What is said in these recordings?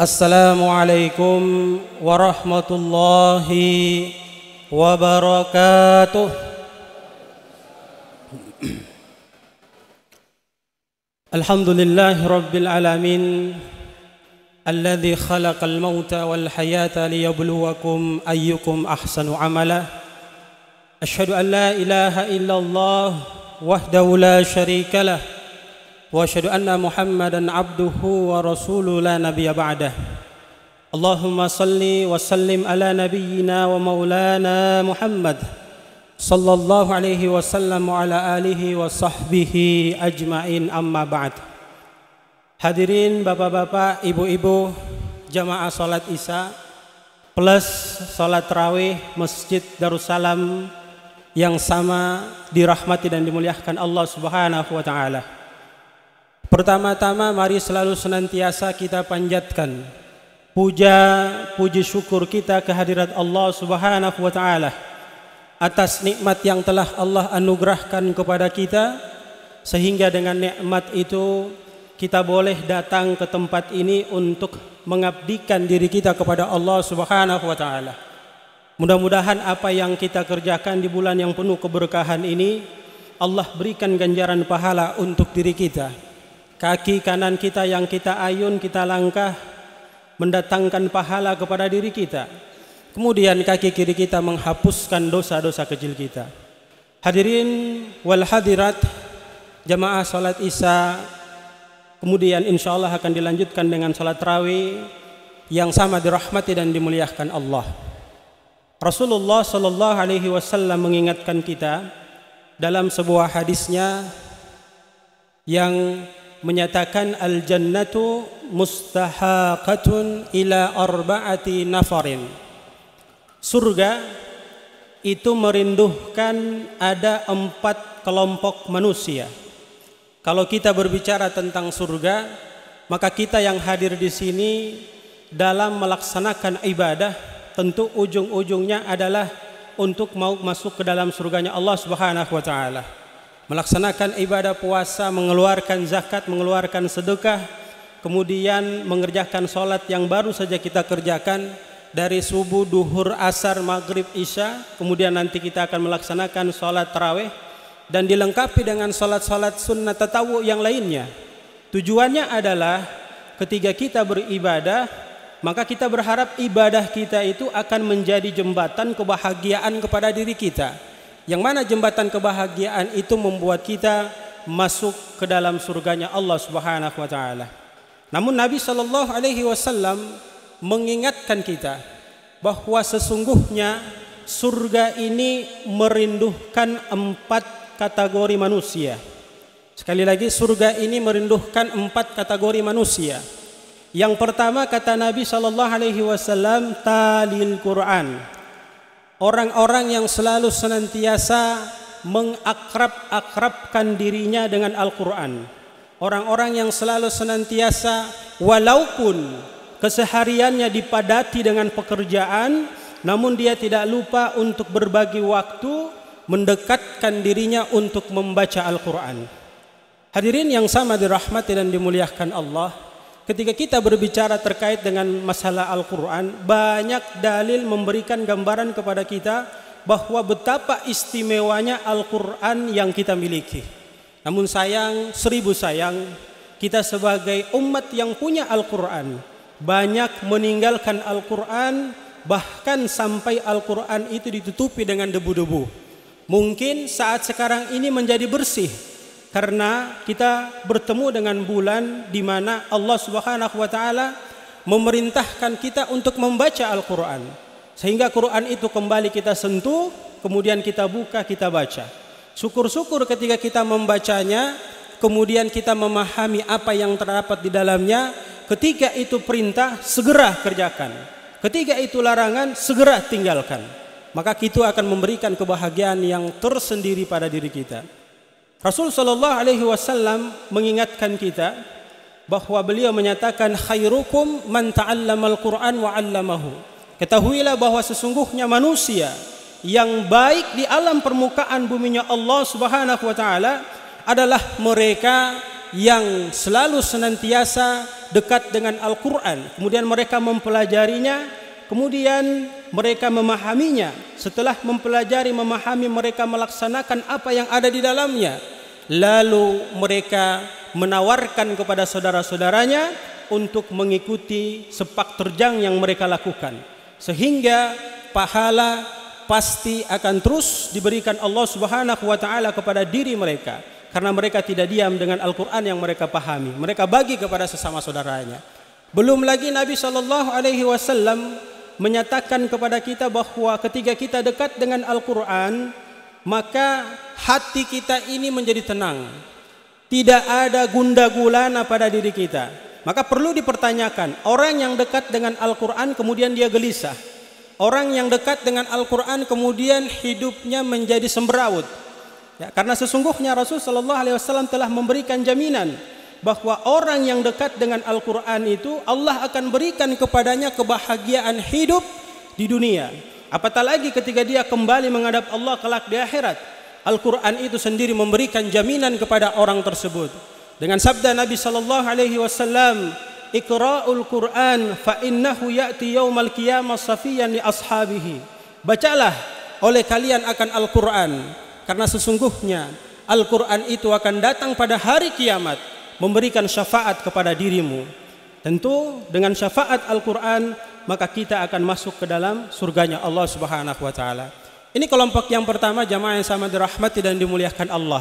السلام عليكم ورحمة الله وبركاته الحمد لله رب العالمين الذي خلق الموت والحياة ليبلوكم أيكم أحسن عملا أشهد أن لا إله إلا الله وحده لا شريك له واشهد ان محمدا عبده ورسوله لا نبي بعده اللهم صل وسلم على نبينا ومولانا محمد صلى الله عليه وسلم وعلى اله وصحبه اجمعين اما بعد Hadirin bapak-bapak, ibu-ibu, jamaah salat Isya plus salat tarawih Masjid Darussalam yang sama dirahmati dan dimuliakan Allah Subhanahu wa taala. Pertama-tama mari selalu senantiasa kita panjatkan puja puji syukur kita kehadirat Allah Subhanahu wa taala atas nikmat yang telah Allah anugerahkan kepada kita sehingga dengan nikmat itu kita boleh datang ke tempat ini untuk mengabdikan diri kita kepada Allah Subhanahu wa taala. Mudah-mudahan apa yang kita kerjakan di bulan yang penuh keberkahan ini Allah berikan ganjaran pahala untuk diri kita kaki kanan kita yang kita ayun, kita langkah mendatangkan pahala kepada diri kita. Kemudian kaki kiri kita menghapuskan dosa-dosa kecil kita. Hadirin wal hadirat jamaah salat Isya kemudian insyaallah akan dilanjutkan dengan salat tarawih yang sama dirahmati dan dimuliakan Allah. Rasulullah sallallahu alaihi wasallam mengingatkan kita dalam sebuah hadisnya yang menyatakan al jannatu mustahaqatun ila arba'ati nafarin. Surga itu merinduhkan ada empat kelompok manusia. Kalau kita berbicara tentang surga, maka kita yang hadir di sini dalam melaksanakan ibadah tentu ujung-ujungnya adalah untuk mau masuk ke dalam surganya Allah Subhanahu wa taala melaksanakan ibadah puasa, mengeluarkan zakat, mengeluarkan sedekah, kemudian mengerjakan sholat yang baru saja kita kerjakan dari subuh, duhur, asar, maghrib, isya, kemudian nanti kita akan melaksanakan sholat taraweh dan dilengkapi dengan sholat-sholat sunnah tatawu yang lainnya. Tujuannya adalah ketika kita beribadah, maka kita berharap ibadah kita itu akan menjadi jembatan kebahagiaan kepada diri kita. Yang mana jembatan kebahagiaan itu membuat kita masuk ke dalam surganya Allah Subhanahu wa taala. Namun Nabi Shallallahu alaihi wasallam mengingatkan kita bahwa sesungguhnya surga ini merindukan empat kategori manusia. Sekali lagi surga ini merindukan empat kategori manusia. Yang pertama kata Nabi Shallallahu Alaihi Wasallam talil Quran orang-orang yang selalu senantiasa mengakrab-akrabkan dirinya dengan Al-Quran. Orang-orang yang selalu senantiasa walaupun kesehariannya dipadati dengan pekerjaan, namun dia tidak lupa untuk berbagi waktu mendekatkan dirinya untuk membaca Al-Quran. Hadirin yang sama dirahmati dan dimuliakan Allah, ketika kita berbicara terkait dengan masalah Al-Quran, banyak dalil memberikan gambaran kepada kita bahwa betapa istimewanya Al-Quran yang kita miliki. Namun sayang, seribu sayang, kita sebagai umat yang punya Al-Quran, banyak meninggalkan Al-Quran, bahkan sampai Al-Quran itu ditutupi dengan debu-debu. Mungkin saat sekarang ini menjadi bersih, karena kita bertemu dengan bulan di mana Allah Subhanahu wa taala memerintahkan kita untuk membaca Al-Qur'an. Sehingga Quran itu kembali kita sentuh, kemudian kita buka, kita baca. Syukur-syukur ketika kita membacanya, kemudian kita memahami apa yang terdapat di dalamnya. Ketika itu perintah, segera kerjakan. Ketika itu larangan, segera tinggalkan. Maka itu akan memberikan kebahagiaan yang tersendiri pada diri kita. Rasul sallallahu alaihi wasallam mengingatkan kita bahawa beliau menyatakan khairukum man ta'allamal Qur'an wa 'allamahu. Ketahuilah bahawa sesungguhnya manusia yang baik di alam permukaan bumi Nya Allah Subhanahu wa taala adalah mereka yang selalu senantiasa dekat dengan Al-Qur'an, kemudian mereka mempelajarinya Kemudian mereka memahaminya. Setelah mempelajari, memahami, mereka melaksanakan apa yang ada di dalamnya. Lalu mereka menawarkan kepada saudara-saudaranya untuk mengikuti sepak terjang yang mereka lakukan. Sehingga pahala pasti akan terus diberikan Allah Subhanahu wa taala kepada diri mereka karena mereka tidak diam dengan Al-Qur'an yang mereka pahami. Mereka bagi kepada sesama saudaranya. Belum lagi Nabi Shallallahu alaihi wasallam menyatakan kepada kita bahwa ketika kita dekat dengan Al-Quran, maka hati kita ini menjadi tenang. Tidak ada gunda gulana pada diri kita. Maka perlu dipertanyakan, orang yang dekat dengan Al-Quran kemudian dia gelisah. Orang yang dekat dengan Al-Quran kemudian hidupnya menjadi semberawut. Ya, karena sesungguhnya Rasulullah SAW telah memberikan jaminan bahwa orang yang dekat dengan Al-Quran itu Allah akan berikan kepadanya kebahagiaan hidup di dunia. Apatah lagi ketika dia kembali menghadap Allah kelak di akhirat. Al-Quran itu sendiri memberikan jaminan kepada orang tersebut. Dengan sabda Nabi Sallallahu Alaihi Wasallam, Iqra'ul Quran fa innahu ya'ti yawmal qiyamah safiyan li ashabihi. Bacalah oleh kalian akan Al-Quran. Karena sesungguhnya Al-Quran itu akan datang pada hari kiamat memberikan syafaat kepada dirimu. Tentu dengan syafaat Al-Quran maka kita akan masuk ke dalam surganya Allah Subhanahu wa taala. Ini kelompok yang pertama jamaah yang sama dirahmati dan dimuliakan Allah.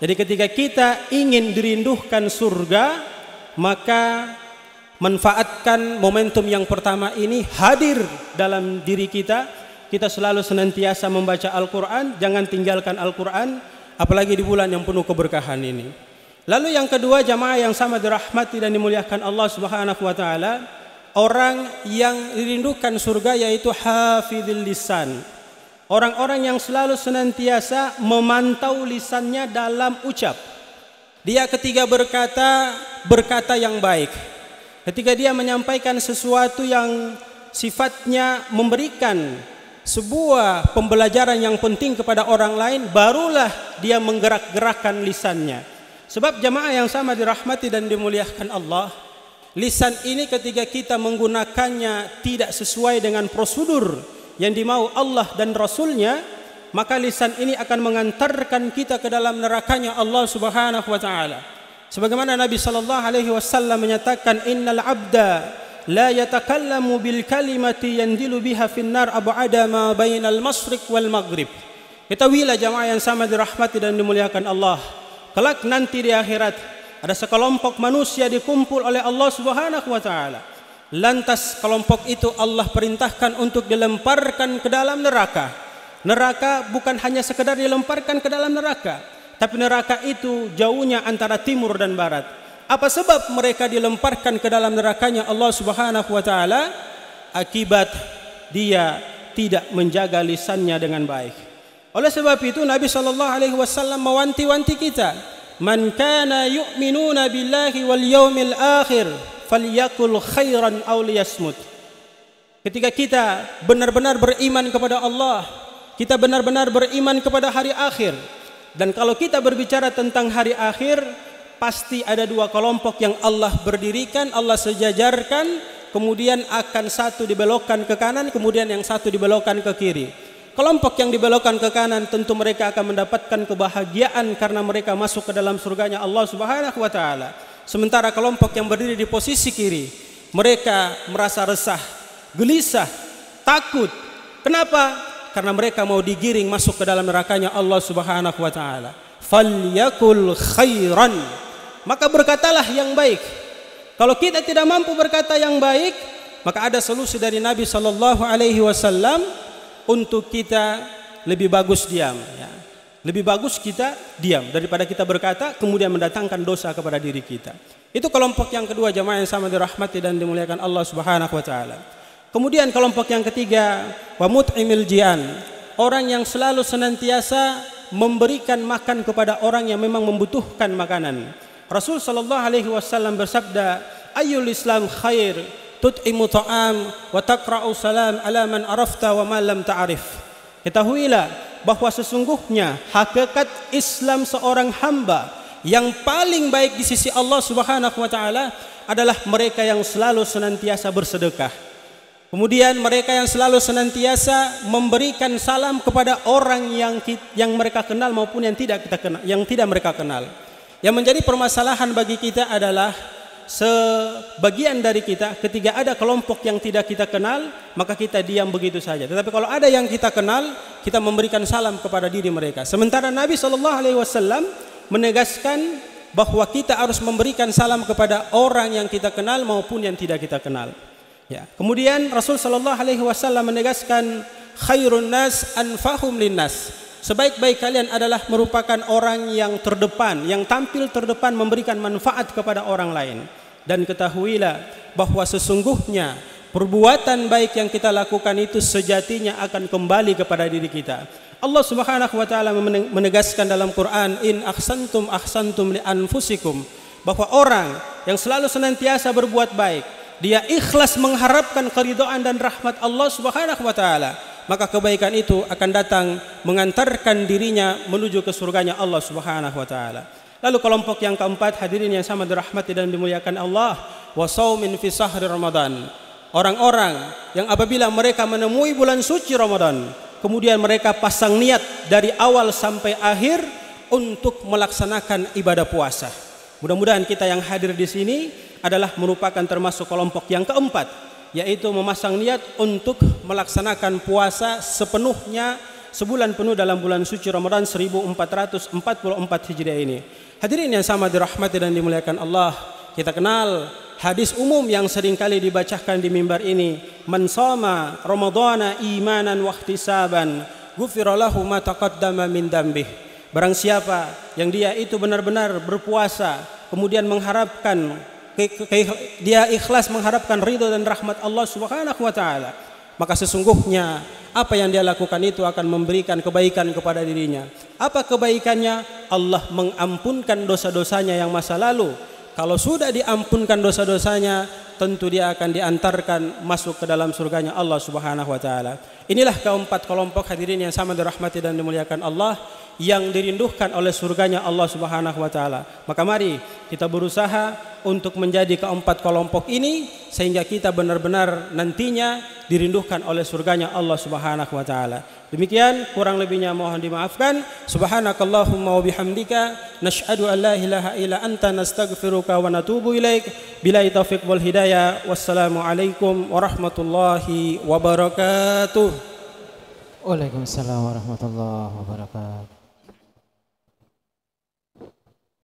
Jadi ketika kita ingin dirindukan surga, maka manfaatkan momentum yang pertama ini hadir dalam diri kita. Kita selalu senantiasa membaca Al-Qur'an, jangan tinggalkan Al-Qur'an apalagi di bulan yang penuh keberkahan ini. Lalu yang kedua jamaah yang sama dirahmati dan dimuliakan Allah Subhanahu wa taala, orang yang dirindukan surga yaitu hafizul lisan. Orang-orang yang selalu senantiasa memantau lisannya dalam ucap. Dia ketika berkata, berkata yang baik. Ketika dia menyampaikan sesuatu yang sifatnya memberikan sebuah pembelajaran yang penting kepada orang lain, barulah dia menggerak-gerakkan lisannya. Sebab jamaah yang sama dirahmati dan dimuliakan Allah, lisan ini ketika kita menggunakannya tidak sesuai dengan prosedur yang dimau Allah dan Rasulnya, maka lisan ini akan mengantarkan kita ke dalam nerakanya Allah Subhanahu wa taala. Sebagaimana Nabi sallallahu alaihi wasallam menyatakan innal abda la yatakallamu bil kalimati yandilu biha finnar ab'ada ma bainal masyriq wal maghrib. Ketahuilah jamaah yang sama dirahmati dan dimuliakan Allah kelak nanti di akhirat ada sekelompok manusia dikumpul oleh Allah Subhanahu wa taala. Lantas kelompok itu Allah perintahkan untuk dilemparkan ke dalam neraka. Neraka bukan hanya sekedar dilemparkan ke dalam neraka, tapi neraka itu jauhnya antara timur dan barat. Apa sebab mereka dilemparkan ke dalam nerakanya Allah Subhanahu wa taala? Akibat dia tidak menjaga lisannya dengan baik. Oleh sebab itu Nabi Shallallahu Alaihi Wasallam mewanti-wanti kita, man kana yu'minuna billahi wal yaumil akhir falyakul khairan aw liyasmut. Ketika kita benar-benar beriman kepada Allah, kita benar-benar beriman kepada hari akhir. Dan kalau kita berbicara tentang hari akhir, pasti ada dua kelompok yang Allah berdirikan, Allah sejajarkan, kemudian akan satu dibelokkan ke kanan, kemudian yang satu dibelokkan ke kiri. Kelompok yang dibelokkan ke kanan tentu mereka akan mendapatkan kebahagiaan karena mereka masuk ke dalam surganya Allah Subhanahu wa taala. Sementara kelompok yang berdiri di posisi kiri, mereka merasa resah, gelisah, takut. Kenapa? Karena mereka mau digiring masuk ke dalam nerakanya Allah Subhanahu wa taala. Falyakul khairan. Maka berkatalah yang baik. Kalau kita tidak mampu berkata yang baik, maka ada solusi dari Nabi Shallallahu Alaihi Wasallam untuk kita lebih bagus diam. Ya. Lebih bagus kita diam daripada kita berkata kemudian mendatangkan dosa kepada diri kita. Itu kelompok yang kedua jemaah yang sama dirahmati dan dimuliakan Allah Subhanahu wa taala. Kemudian kelompok yang ketiga wa mut'imil jian, orang yang selalu senantiasa memberikan makan kepada orang yang memang membutuhkan makanan. Rasul sallallahu alaihi wasallam bersabda, "Ayyul Islam khair?" tut'imu ta'am wa taqra'u salam ala man arafta wa man lam ta'arif. Ketahuilah bahwa sesungguhnya hakikat Islam seorang hamba yang paling baik di sisi Allah Subhanahu wa taala adalah mereka yang selalu senantiasa bersedekah. Kemudian mereka yang selalu senantiasa memberikan salam kepada orang yang yang mereka kenal maupun yang tidak kita kenal, yang tidak mereka kenal. Yang menjadi permasalahan bagi kita adalah sebagian dari kita ketika ada kelompok yang tidak kita kenal maka kita diam begitu saja tetapi kalau ada yang kita kenal kita memberikan salam kepada diri mereka sementara Nabi Shallallahu Alaihi Wasallam menegaskan bahwa kita harus memberikan salam kepada orang yang kita kenal maupun yang tidak kita kenal ya kemudian Rasul Shallallahu Alaihi Wasallam menegaskan khairun nas anfahum linnas sebaik-baik kalian adalah merupakan orang yang terdepan, yang tampil terdepan memberikan manfaat kepada orang lain dan ketahuilah bahwa sesungguhnya perbuatan baik yang kita lakukan itu sejatinya akan kembali kepada diri kita. Allah Subhanahu wa taala menegaskan dalam Quran in ahsantum ahsantum li anfusikum bahwa orang yang selalu senantiasa berbuat baik dia ikhlas mengharapkan keridhaan dan rahmat Allah Subhanahu wa taala maka kebaikan itu akan datang mengantarkan dirinya menuju ke surganya Allah Subhanahu wa taala. Lalu kelompok yang keempat hadirin yang sama dirahmati dan dimuliakan Allah wasaumin fi sahri Ramadan. Orang-orang yang apabila mereka menemui bulan suci Ramadan, kemudian mereka pasang niat dari awal sampai akhir untuk melaksanakan ibadah puasa. Mudah-mudahan kita yang hadir di sini adalah merupakan termasuk kelompok yang keempat, yaitu memasang niat untuk melaksanakan puasa sepenuhnya sebulan penuh dalam bulan suci Ramadan 1444 Hijriah ini hadirin yang sama dirahmati dan dimuliakan Allah, kita kenal hadis umum yang seringkali dibacakan di mimbar ini, "Man shoma Ramadhana imanan wa ihtisaban, ghufira lahu ma taqaddama min dambih." Barang siapa yang dia itu benar-benar berpuasa, kemudian mengharapkan dia ikhlas mengharapkan ridho dan rahmat Allah Subhanahu wa taala, maka sesungguhnya apa yang dia lakukan itu akan memberikan kebaikan kepada dirinya. Apa kebaikannya? Allah mengampunkan dosa-dosanya yang masa lalu. Kalau sudah diampunkan dosa-dosanya, tentu dia akan diantarkan masuk ke dalam surganya Allah Subhanahu wa taala. Inilah keempat kelompok hadirin yang sama dirahmati dan dimuliakan Allah yang dirindukan oleh surganya Allah Subhanahu wa taala. Maka mari kita berusaha untuk menjadi keempat kelompok ini sehingga kita benar-benar nantinya dirindukan oleh surganya Allah Subhanahu wa taala. Demikian kurang lebihnya mohon dimaafkan. Subhanakallahumma wa bihamdika nasyhadu an la ilaha illa anta nastaghfiruka wa natubu ilaik. Bila taufiq wal hidayah. Wassalamu alaikum warahmatullahi wabarakatuh. Waalaikumsalam warahmatullahi wabarakatuh.